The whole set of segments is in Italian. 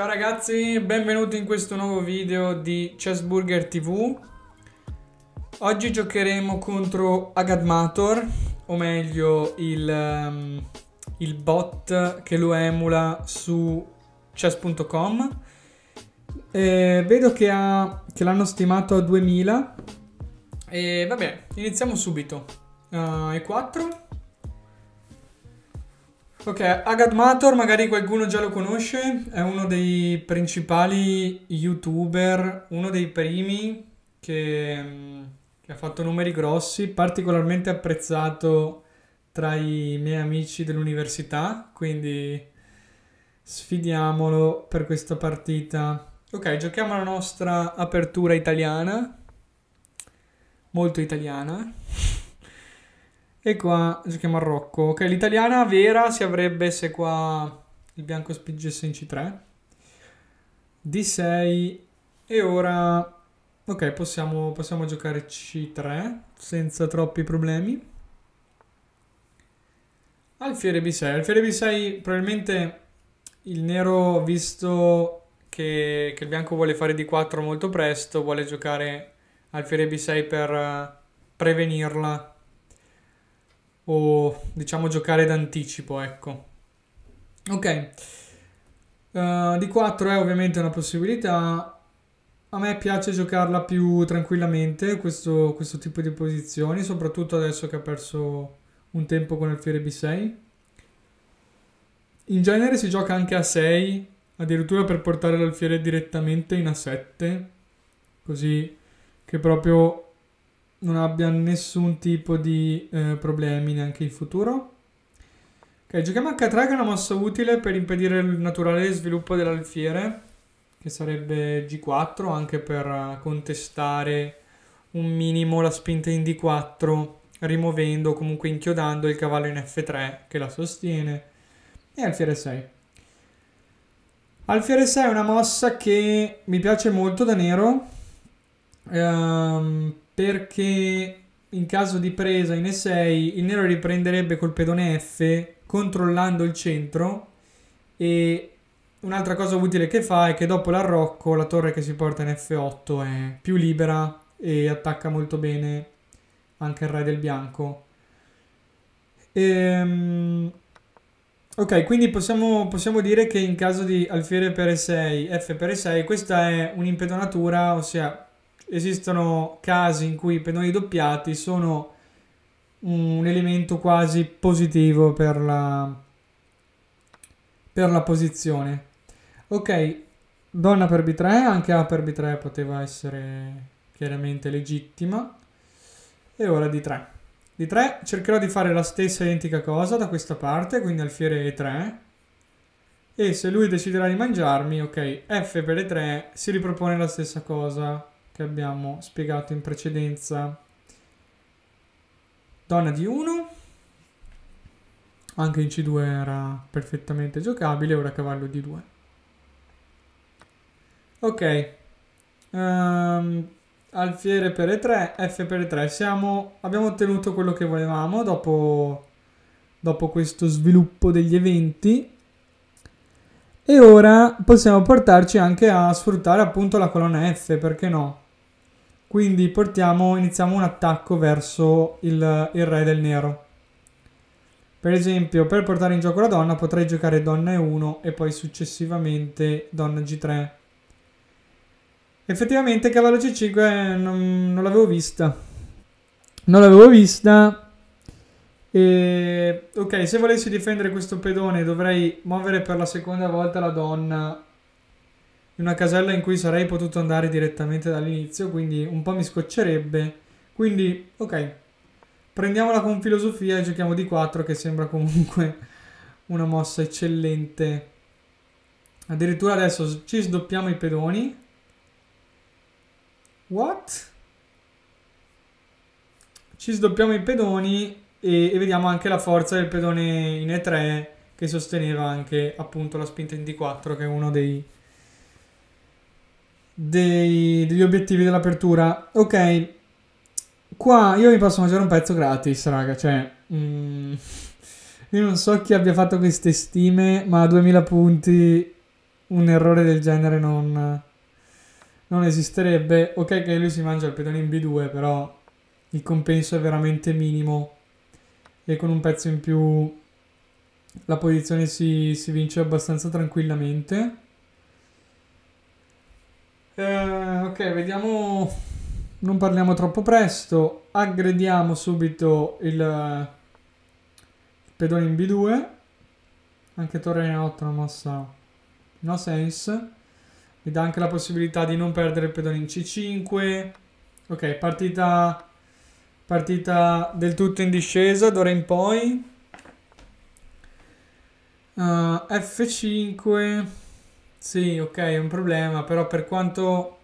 Ciao ragazzi, benvenuti in questo nuovo video di Chessburger TV. Oggi giocheremo contro Agadmator, o meglio il, um, il bot che lo emula su chess.com. vedo che, che l'hanno stimato a 2000 e vabbè, iniziamo subito. Uh, eh, E4 Ok, Agatmator magari qualcuno già lo conosce, è uno dei principali youtuber, uno dei primi che, mm, che ha fatto numeri grossi, particolarmente apprezzato tra i miei amici dell'università, quindi sfidiamolo per questa partita. Ok, giochiamo la nostra apertura italiana, molto italiana. E qua si chiama Rocco. Ok, l'italiana vera si avrebbe se qua il bianco spingesse in C3. D6. E ora... Ok, possiamo, possiamo giocare C3 senza troppi problemi. Alfiere B6. Alfiere B6 probabilmente il nero, visto che, che il bianco vuole fare D4 molto presto, vuole giocare alfiere B6 per prevenirla o diciamo giocare d'anticipo, ecco. Ok. Uh, di 4 è ovviamente una possibilità. A me piace giocarla più tranquillamente, questo, questo tipo di posizioni, soprattutto adesso che ha perso un tempo con il B6. In genere si gioca anche a 6, addirittura per portare l'alfiere direttamente in A7, così che proprio non abbia nessun tipo di eh, problemi neanche in futuro. Ok, giochiamo H3 che è una mossa utile per impedire il naturale sviluppo dell'alfiere, che sarebbe G4, anche per eh, contestare un minimo la spinta in D4, rimuovendo o comunque inchiodando il cavallo in F3 che la sostiene, e alfiere 6. Alfiere 6 è una mossa che mi piace molto da nero, ehm, perché in caso di presa in E6 il nero riprenderebbe col pedone F controllando il centro e un'altra cosa utile che fa è che dopo l'arrocco la torre che si porta in F8 è più libera e attacca molto bene anche il re del bianco. Ehm... Ok, quindi possiamo, possiamo, dire che in caso di alfiere per E6, F per E6, questa è un'impedonatura, ossia esistono casi in cui i pennoni doppiati sono un elemento quasi positivo per la, per la posizione. Ok, donna per b3, anche a per b3 poteva essere chiaramente legittima. E ora d3. d3 cercherò di fare la stessa identica cosa da questa parte, quindi alfiere e3. E se lui deciderà di mangiarmi, ok, f per e3 si ripropone la stessa cosa che abbiamo spiegato in precedenza. Donna di 1, anche in C2 era perfettamente giocabile, ora cavallo di 2. Ok, um, alfiere per E3, F per E3, Siamo, abbiamo ottenuto quello che volevamo dopo, dopo questo sviluppo degli eventi. E ora possiamo portarci anche a sfruttare appunto la colonna F, perché no? Quindi portiamo, iniziamo un attacco verso il, il re del nero. Per esempio, per portare in gioco la donna potrei giocare donna E1 e poi successivamente donna G3. Effettivamente cavallo C5 eh, non, non l'avevo vista. Non l'avevo vista. E... Ok, se volessi difendere questo pedone dovrei muovere per la seconda volta la donna in una casella in cui sarei potuto andare direttamente dall'inizio, quindi un po' mi scoccerebbe. Quindi, ok, prendiamola con filosofia e giochiamo di 4 che sembra comunque una mossa eccellente. Addirittura adesso ci sdoppiamo i pedoni. What? Ci sdoppiamo i pedoni e, e vediamo anche la forza del pedone in E3 che sosteneva anche appunto la spinta in D4 che è uno dei dei, degli obiettivi dell'apertura. Ok, qua io vi posso mangiare un pezzo gratis, raga. Cioè, mm, io non so chi abbia fatto queste stime, ma a 2000 punti un errore del genere non, non esisterebbe. Ok, che lui si mangia il pedone in B2, però il compenso è veramente minimo. E con un pezzo in più la posizione si, si vince abbastanza tranquillamente. Eh, ok, vediamo. Non parliamo troppo presto. Aggrediamo subito il pedone in B2. Anche Torre in 8 una mossa no sense. Mi dà anche la possibilità di non perdere il pedone in C5. Ok, partita, partita del tutto in discesa d'ora in poi. Uh, eh, F5 sì, ok, è un problema, però per quanto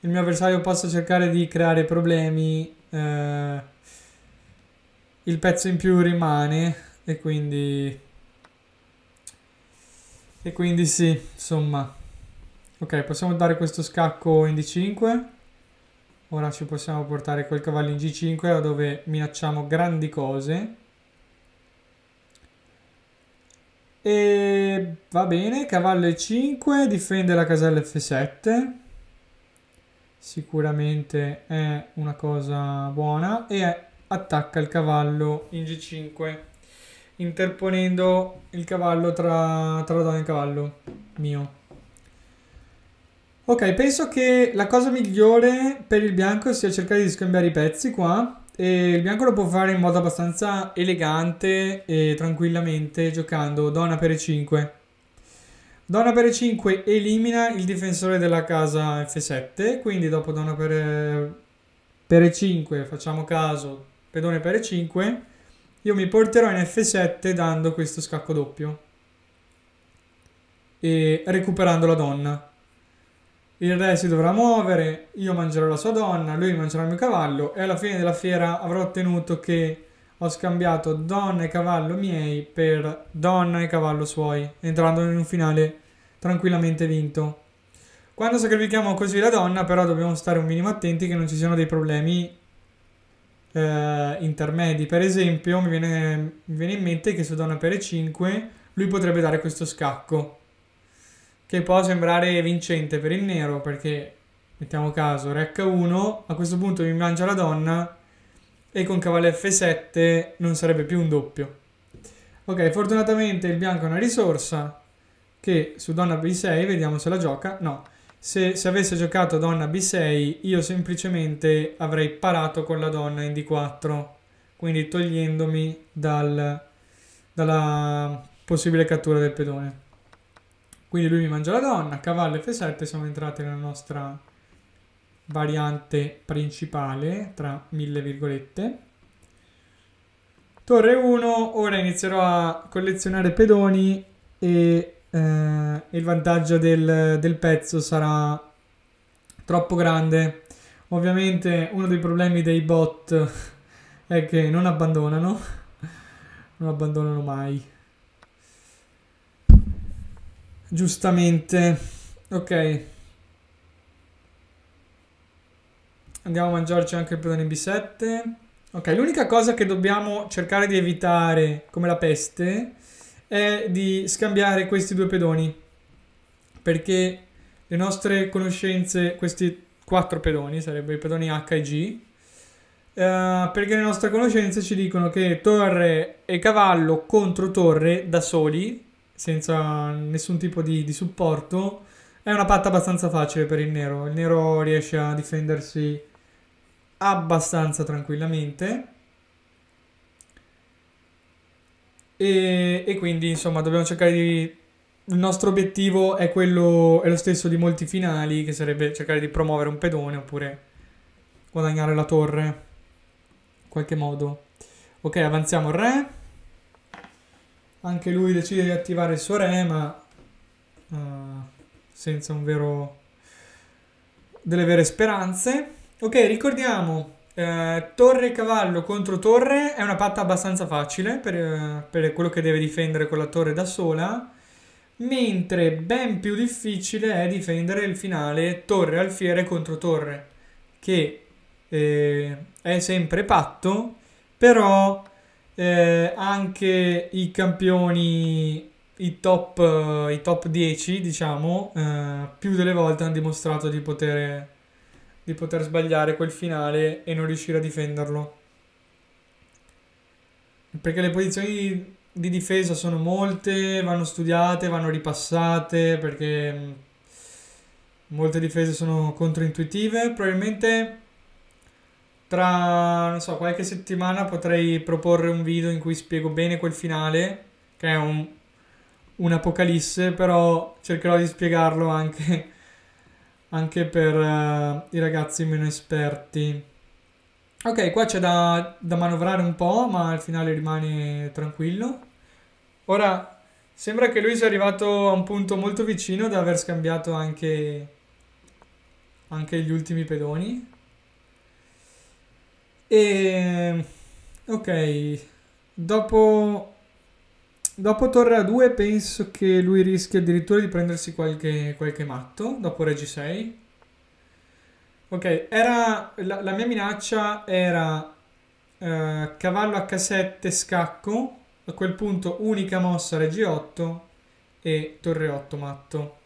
il mio avversario possa cercare di creare problemi, eh, il pezzo in più rimane e quindi... E quindi sì, insomma. Ok, possiamo dare questo scacco in D5. Ora ci possiamo portare quel cavallo in G5 dove minacciamo grandi cose. E va bene, cavallo E5, difende la casella F7. Sicuramente è una cosa buona. E attacca il cavallo in G5, interponendo il cavallo tra, tra la donna e il cavallo mio. Ok, penso che la cosa migliore per il bianco sia cercare di scambiare i pezzi qua e il bianco lo può fare in modo abbastanza elegante e tranquillamente giocando donna per e5. Donna per e5 elimina il difensore della casa f7, quindi dopo donna per, per e5 facciamo caso pedone per e5, io mi porterò in f7 dando questo scacco doppio e recuperando la donna il re si dovrà muovere, io mangerò la sua donna, lui mangerà il mio cavallo e alla fine della fiera avrò ottenuto che ho scambiato donna e cavallo miei per donna e cavallo suoi, entrando in un finale tranquillamente vinto. Quando sacrifichiamo così la donna, però, dobbiamo stare un minimo attenti che non ci siano dei problemi eh, intermedi. Per esempio, mi viene, mi viene in mente che su donna per e5 lui potrebbe dare questo scacco che può sembrare vincente per il nero perché, mettiamo caso, re H1, a questo punto mi mangia la donna e con cavallo F7 non sarebbe più un doppio. Ok, fortunatamente il bianco è una risorsa che su donna B6, vediamo se la gioca, no. Se, se avesse giocato donna B6 io semplicemente avrei parato con la donna in D4, quindi togliendomi dal, dalla possibile cattura del pedone. Quindi lui mi mangia la donna, cavallo F7, siamo entrati nella nostra variante principale, tra mille virgolette. Torre 1, ora inizierò a collezionare pedoni e eh, il vantaggio del, del pezzo sarà troppo grande. Ovviamente uno dei problemi dei bot è che non abbandonano, non abbandonano mai giustamente. Ok. Andiamo a mangiarci anche il pedone B7. Ok, l'unica cosa che dobbiamo cercare di evitare, come la peste, è di scambiare questi due pedoni. Perché le nostre conoscenze, questi quattro pedoni, sarebbero i pedoni H e G, Uh, perché le nostre conoscenze ci dicono che torre e cavallo contro torre da soli senza nessun tipo di, di supporto. È una patta abbastanza facile per il nero. Il nero riesce a difendersi abbastanza tranquillamente. E, e, quindi insomma dobbiamo cercare di... Il nostro obiettivo è quello, è lo stesso di molti finali, che sarebbe cercare di promuovere un pedone oppure guadagnare la torre, in qualche modo. Ok, avanziamo re anche lui decide di attivare il suo re, ma uh, senza un vero... delle vere speranze. Ok, ricordiamo, eh, torre cavallo contro torre è una patta abbastanza facile per, eh, per quello che deve difendere con la torre da sola, mentre ben più difficile è difendere il finale torre alfiere contro torre, che eh, è sempre patto, però eh, anche i campioni, i top, i top 10, diciamo, eh, più delle volte hanno dimostrato di poter, di poter sbagliare quel finale e non riuscire a difenderlo. Perché le posizioni di difesa sono molte, vanno studiate, vanno ripassate perché mm, molte difese sono controintuitive. Probabilmente tra, non so, qualche settimana potrei proporre un video in cui spiego bene quel finale, che è un, apocalisse, però cercherò di spiegarlo anche, anche per uh, i ragazzi meno esperti. Ok, qua c'è da, da manovrare un po', ma al finale rimane tranquillo. Ora, sembra che lui sia arrivato a un punto molto vicino da aver scambiato anche, anche gli ultimi pedoni. E ok, dopo, dopo Torre A2 penso che lui rischi addirittura di prendersi qualche, qualche matto dopo Regi 6. Ok, era, la, la, mia minaccia era eh, cavallo H7 scacco, a quel punto unica mossa Regi 8 e Torre 8 matto.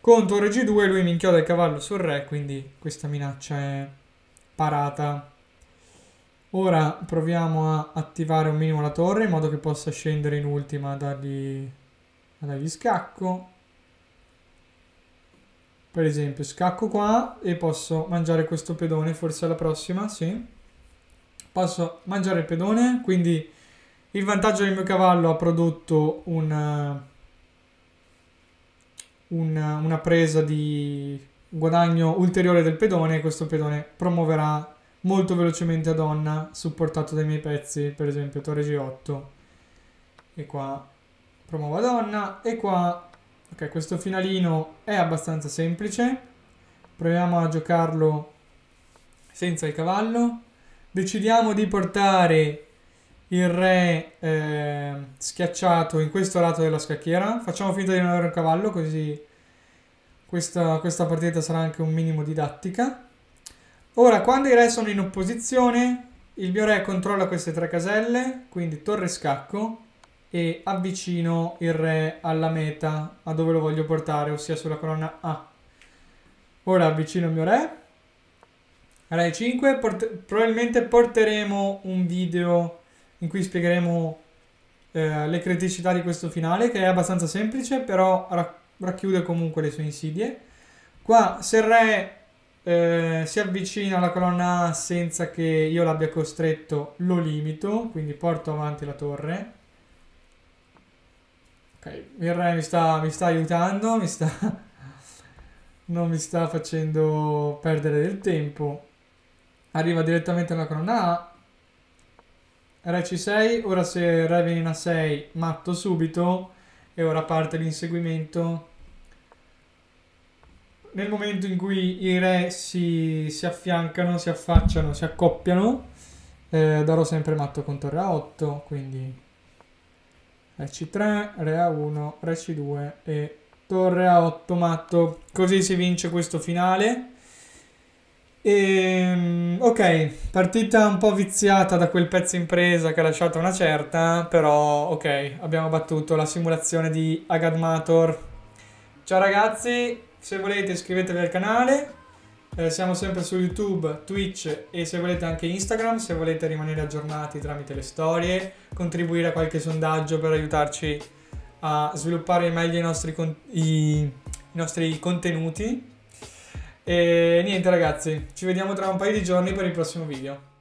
Con Torre G2 lui mi inchioda il cavallo sul re, quindi questa minaccia è parata. Ora proviamo a attivare un minimo la torre in modo che possa scendere in ultima a dargli, a dargli scacco. Per esempio scacco qua e posso mangiare questo pedone, forse alla prossima, sì. Posso mangiare il pedone, quindi il vantaggio del mio cavallo ha prodotto una, una, una presa di guadagno ulteriore del pedone, questo pedone promuoverà molto velocemente a donna, supportato dai miei pezzi, per esempio torre G8. E qua promuova donna, e qua... Ok, questo finalino è abbastanza semplice. Proviamo a giocarlo senza il cavallo. Decidiamo di portare il re eh, schiacciato in questo lato della scacchiera. Facciamo finta di non avere un cavallo, così questa, questa partita sarà anche un minimo didattica. Ora, quando i re sono in opposizione, il mio re controlla queste tre caselle, quindi torre scacco, e avvicino il re alla meta, a dove lo voglio portare, ossia sulla colonna A. Ora avvicino il mio re. Re 5, port probabilmente porteremo un video in cui spiegheremo eh, le criticità di questo finale, che è abbastanza semplice, però racconta racchiude comunque le sue insidie. Qua se il re eh, si avvicina alla colonna A senza che io l'abbia costretto, lo limito, quindi porto avanti la torre. Ok, il re mi sta, mi sta aiutando, mi sta... non mi sta facendo perdere del tempo. Arriva direttamente alla colonna A. Re C6, ora se il re viene in a 6 matto subito e ora parte l'inseguimento. Nel momento in cui i re si, si affiancano, si affacciano, si accoppiano, eh, darò sempre matto con torre A8, quindi re C3, re A1, re C2 e torre A8 matto. Così si vince questo finale. E, ehm, ok, partita un po' viziata da quel pezzo impresa che ha lasciato una certa, però ok, abbiamo battuto la simulazione di Agadmator. Ciao ragazzi, se volete iscrivetevi al canale, eh, siamo sempre su YouTube, Twitch e se volete anche Instagram, se volete rimanere aggiornati tramite le storie, contribuire a qualche sondaggio per aiutarci a sviluppare meglio i nostri, con- i, i nostri contenuti e niente ragazzi, ci vediamo tra un paio di giorni per il prossimo video.